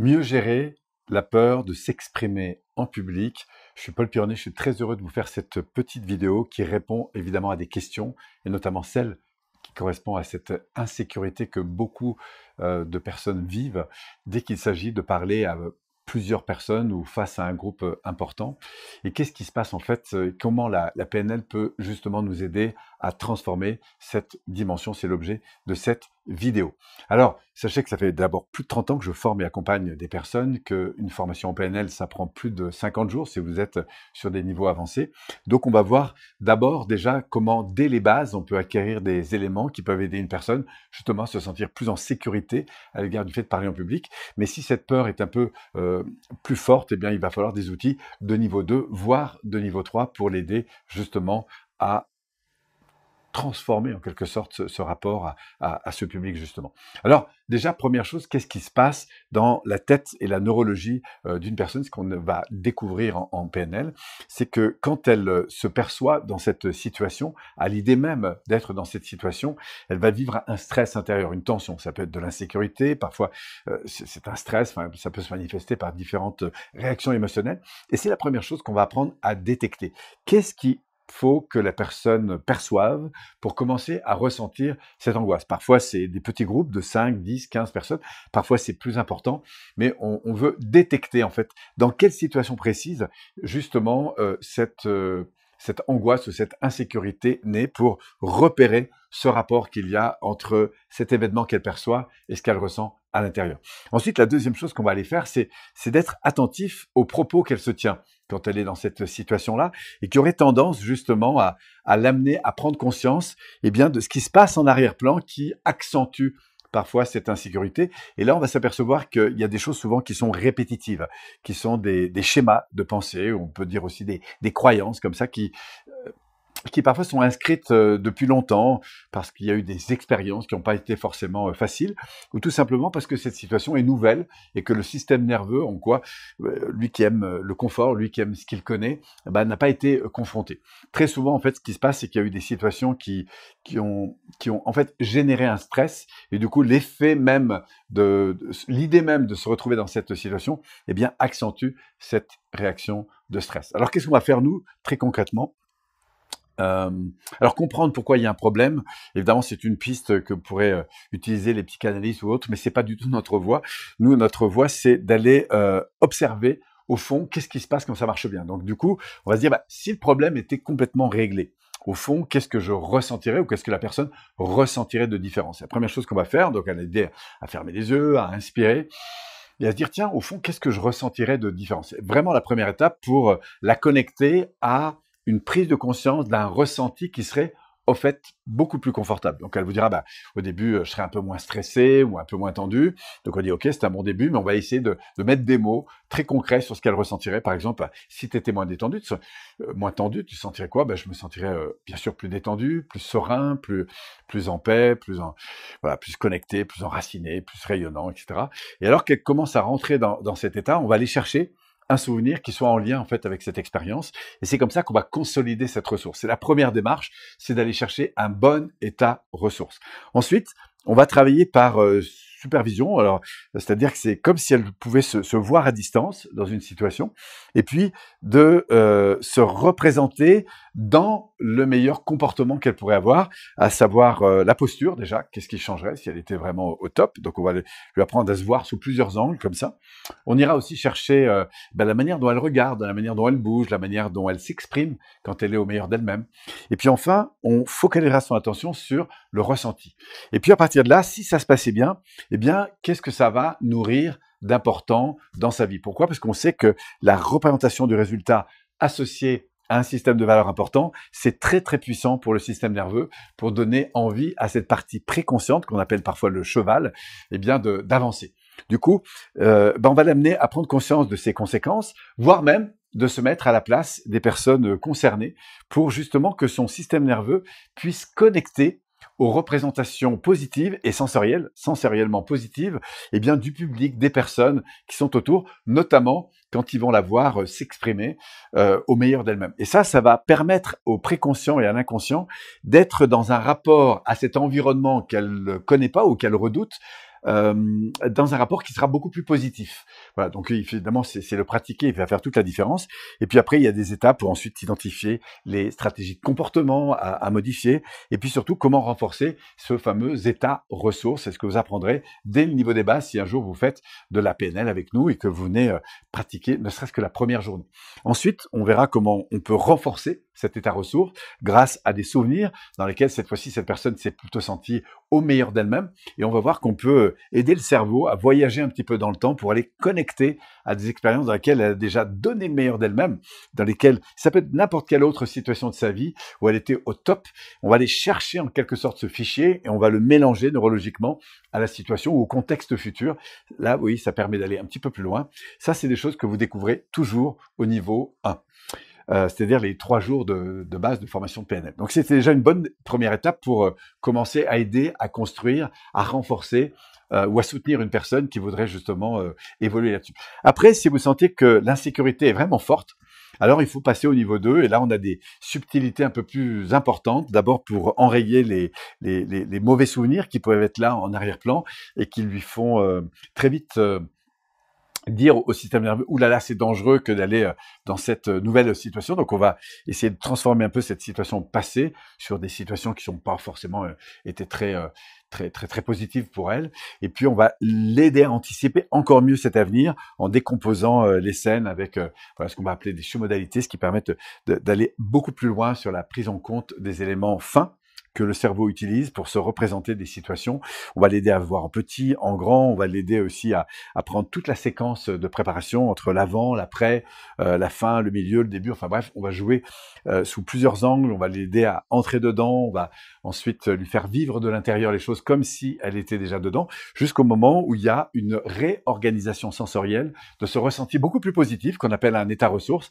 Mieux gérer la peur de s'exprimer en public. Je suis Paul Pironnet, je suis très heureux de vous faire cette petite vidéo qui répond évidemment à des questions, et notamment celle qui correspond à cette insécurité que beaucoup euh, de personnes vivent dès qu'il s'agit de parler à plusieurs personnes ou face à un groupe euh, important. Et qu'est-ce qui se passe en fait euh, Comment la, la, PNL peut justement nous aider à transformer cette dimension C'est l'objet de cette vidéo. Alors, sachez que ça fait d'abord plus de 30 ans que je forme et accompagne des personnes, qu'une formation en PNL, ça prend plus de 50 jours si vous êtes sur des niveaux avancés. Donc, on va voir d'abord déjà comment, dès les bases, on peut acquérir des éléments qui peuvent aider une personne justement à se sentir plus en sécurité à l'égard du fait de parler en public. Mais si cette peur est un peu euh, plus forte, eh bien, il va falloir des outils de niveau 2, voire de niveau 3 pour l'aider justement à transformer en quelque sorte ce, rapport à, ce public justement. Alors déjà, première chose, qu'est-ce qui se passe dans la tête et la neurologie euh, d'une personne Ce qu'on va découvrir en, PNL, c'est que quand elle euh, se perçoit dans cette situation, à l'idée même d'être dans cette situation, elle va vivre un stress intérieur, une tension. Ça peut être de l'insécurité, parfois euh, c'est un stress, ça peut se manifester par différentes réactions émotionnelles. Et c'est la première chose qu'on va apprendre à détecter. Qu'est-ce qui faut que la personne perçoive pour commencer à ressentir cette angoisse. Parfois, c'est des petits groupes de 5, 10, 15 personnes. Parfois, c'est plus important, mais on, veut détecter, en fait, dans quelle situation précise, justement, euh, cette, euh, cette angoisse ou cette insécurité née pour repérer ce rapport qu'il y a entre cet événement qu'elle perçoit et ce qu'elle ressent à l'intérieur. Ensuite, la deuxième chose qu'on va aller faire, c'est d'être attentif aux propos qu'elle se tient quand elle est dans cette situation-là et qui aurait tendance justement à, l'amener à prendre conscience eh bien, de ce qui se passe en arrière-plan qui accentue parfois cette insécurité. Et là, on va s'apercevoir qu'il y a des choses souvent qui sont répétitives, qui sont des, schémas de pensée, on peut dire aussi des croyances comme ça, qui, qui parfois sont inscrites euh, depuis longtemps parce qu'il y a eu des expériences qui n'ont pas été forcément euh, faciles ou tout simplement parce que cette situation est nouvelle et que le système nerveux en quoi euh, lui qui aime le confort, lui qui aime ce qu'il connaît, eh ben, n'a pas été confronté. Très souvent en fait ce qui se passe c'est qu'il y a eu des situations qui, qui, ont, qui ont en fait généré un stress et du coup l'effet même l'idée même de se retrouver dans cette situation eh bien accentue cette réaction de stress. Alors qu'est-ce qu'on va faire nous très concrètement euh, alors comprendre pourquoi il y a un problème, évidemment c'est une piste que pourraient euh, utiliser les psychanalystes ou autres, mais c'est pas du tout notre voie. Nous, notre voie, c'est d'aller euh, observer au fond qu'est-ce qui se passe quand ça marche bien. Donc du coup, on va se dire bah, si le problème était complètement réglé. Au fond, qu'est-ce que je ressentirais ou qu'est-ce que la personne ressentirait de différence la première chose qu'on va faire, donc à l'aider à fermer les yeux, à inspirer et à se dire, tiens, au fond, qu'est-ce que je ressentirais de différence vraiment la première étape pour la connecter à une prise de conscience d'un ressenti qui serait au fait beaucoup plus confortable. Donc elle vous dira, bah, au début, euh, je serais un peu moins stressé ou un peu moins tendu. Donc on dit, ok, c'est un bon début, mais on va essayer de, mettre des mots très concrets sur ce qu'elle ressentirait. Par exemple, si tu étais moins détendu, euh, moins tendu, tu sentirais quoi bah, Je me sentirais euh, bien sûr plus détendu, plus serein, plus, plus en paix, plus, en, plus connecté, plus enraciné, plus rayonnant, etc. Et alors qu'elle commence à rentrer dans cet état, on va aller chercher un souvenir qui soit en lien en fait avec cette expérience. Et c'est comme ça qu'on va consolider cette ressource. C'est la première démarche, c'est d'aller chercher un bon état ressource. Ensuite, on va travailler par euh, supervision. Alors, c'est-à-dire que c'est comme si elle pouvait se, voir à distance dans une situation, et puis de euh, se représenter dans le meilleur comportement qu'elle pourrait avoir, à savoir euh, la posture déjà. Qu'est-ce qui changerait si elle était vraiment au, top Donc, on va lui apprendre à se voir sous plusieurs angles comme ça. On ira aussi chercher euh, ben, la manière dont elle regarde, la manière dont elle bouge, la manière dont elle s'exprime quand elle est au meilleur d'elle-même. Et puis enfin, on focalisera son attention sur le ressenti. Et puis à partir de là, si ça se passait bien, eh bien, qu'est-ce que ça va nourrir d'important dans sa vie Pourquoi Parce qu'on sait que la représentation du résultat associé à un système de valeur important, c'est très très puissant pour le système nerveux, pour donner envie à cette partie préconsciente qu'on appelle parfois le cheval, eh bien d'avancer. Du coup, euh, ben, on va l'amener à prendre conscience de ses conséquences, voire même de se mettre à la place des personnes concernées pour justement que son système nerveux puisse connecter aux représentations positives et sensorielles, sensoriellement positives, et eh bien, du public, des personnes qui sont autour, notamment quand ils vont la voir euh, s'exprimer euh, au meilleur d'elle-même. Et ça, ça va permettre au préconscient et à l'inconscient d'être dans un rapport à cet environnement qu'elle ne connaît pas ou qu'elle redoute, euh, dans un rapport qui sera beaucoup plus positif. Voilà, donc évidemment, c'est le pratiquer il va faire toute la différence. Et puis après, il y a des étapes pour ensuite identifier les stratégies de comportement à, à modifier, et puis surtout comment renforcer ce fameux état ressource. C'est ce que vous apprendrez dès le niveau des bases si un jour vous faites de la PNL avec nous et que vous venez euh, pratiquer ne serait-ce que la première journée. Ensuite, on verra comment on peut renforcer cet état ressource grâce à des souvenirs dans lesquels cette fois-ci cette personne s'est plutôt sentie au meilleur d'elle-même et on va voir qu'on peut aider le cerveau à voyager un petit peu dans le temps pour aller connecter à des expériences dans lesquelles elle a déjà donné le meilleur d'elle-même, dans lesquelles ça peut être n'importe quelle autre situation de sa vie où elle était au top, on va aller chercher en quelque sorte ce fichier et on va le mélanger neurologiquement à la situation ou au contexte futur. Là oui, ça permet d'aller un petit peu plus loin. Ça c'est des choses que vous découvrez toujours au niveau 1. Euh, c'est-à-dire les trois jours de, base de formation de PNL. Donc c'était déjà une bonne première étape pour euh, commencer à aider, à construire, à renforcer euh, ou à soutenir une personne qui voudrait justement évoluer là-dessus. Après, si vous sentez que l'insécurité est vraiment forte, alors il faut passer au niveau 2, et là on a des subtilités un peu plus importantes, d'abord pour enrayer les, mauvais souvenirs qui peuvent être là en arrière-plan et qui lui font très vite dire au système nerveux, oulala, c'est dangereux que d'aller euh, dans cette euh, nouvelle situation. Donc, on va essayer de transformer un peu cette situation passée sur des situations qui n'ont pas forcément euh, été très, très, positives pour elle. Et puis, on va l'aider à anticiper encore mieux cet avenir en décomposant les scènes avec ce qu'on va appeler des sous-modalités, ce qui permettent d'aller beaucoup plus loin sur la prise en compte des éléments fins que le cerveau utilise pour se représenter des situations. On va l'aider à voir en petit, en grand, on va l'aider aussi à, prendre toute la séquence de préparation entre l'avant, l'après, euh, la fin, le milieu, le début, enfin bref, on va jouer euh, sous plusieurs angles, on va l'aider à entrer dedans, on va ensuite lui faire vivre de l'intérieur les choses comme si elle était déjà dedans, jusqu'au moment où il y a une réorganisation sensorielle de ce ressenti beaucoup plus positif qu'on appelle un état ressource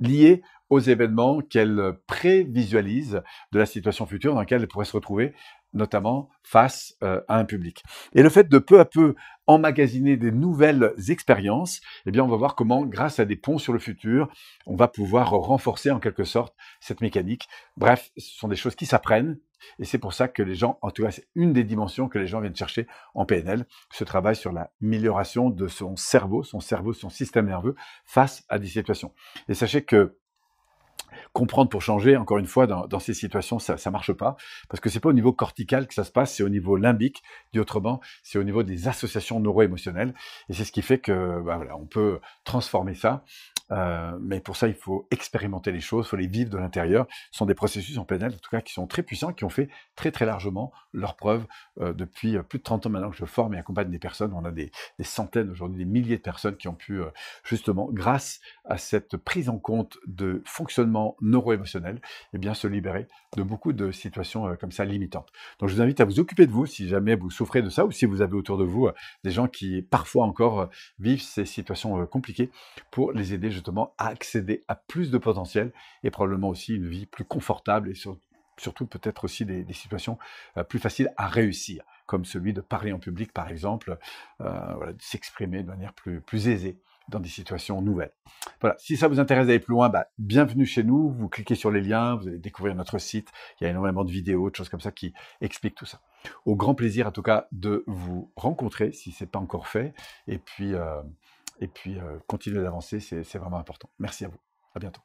lié aux événements qu'elle euh, prévisualise de la situation future dans laquelle elle pourrait se retrouver, notamment face euh, à un public. Et le fait de peu à peu emmagasiner des nouvelles expériences, eh bien, on va voir comment, grâce à des ponts sur le futur, on va pouvoir renforcer en quelque sorte cette mécanique. Bref, ce sont des choses qui s'apprennent. Et c'est pour ça que les gens, en tout cas, c'est une des dimensions que les gens viennent chercher en PNL, ce travail sur l'amélioration de son cerveau, son cerveau, son système nerveux face à des situations. Et sachez que comprendre pour changer, encore une fois, dans, ces situations, ça ne marche pas, parce que c'est pas au niveau cortical que ça se passe, c'est au niveau limbique, dit autrement, c'est au niveau des associations neuro-émotionnelles, et c'est ce qui fait que bah voilà, on peut transformer ça euh, mais pour ça, il faut expérimenter les choses, il faut les vivre de l'intérieur. Ce sont des processus en PNL, en tout cas, qui sont très puissants, qui ont fait très très largement leur preuve euh, depuis euh, plus de 30 ans maintenant que je forme et accompagne des personnes. On a des, centaines aujourd'hui, des milliers de personnes qui ont pu, justement, grâce à cette prise en compte de fonctionnement neuro-émotionnel, eh bien, se libérer de beaucoup de situations comme ça limitantes. Donc, je vous invite à vous occuper de vous si jamais vous souffrez de ça ou si vous avez autour de vous des gens qui, parfois encore, vivent ces situations compliquées pour les aider, justement à accéder à plus de potentiel et probablement aussi une vie plus confortable et surtout peut-être aussi des, situations euh, plus faciles à réussir, comme celui de parler en public par exemple, euh, voilà, de s'exprimer de manière plus, plus aisée dans des situations nouvelles. Voilà, si ça vous intéresse d'aller plus loin, bah, bienvenue chez nous, vous cliquez sur les liens, vous allez découvrir notre site, il y a énormément de vidéos, de choses comme ça qui expliquent tout ça. Au grand plaisir en tout cas de vous rencontrer si ce n'est pas encore fait, et puis... Euh, et puis, euh, continuer d'avancer, c'est vraiment important. Merci à vous. À bientôt.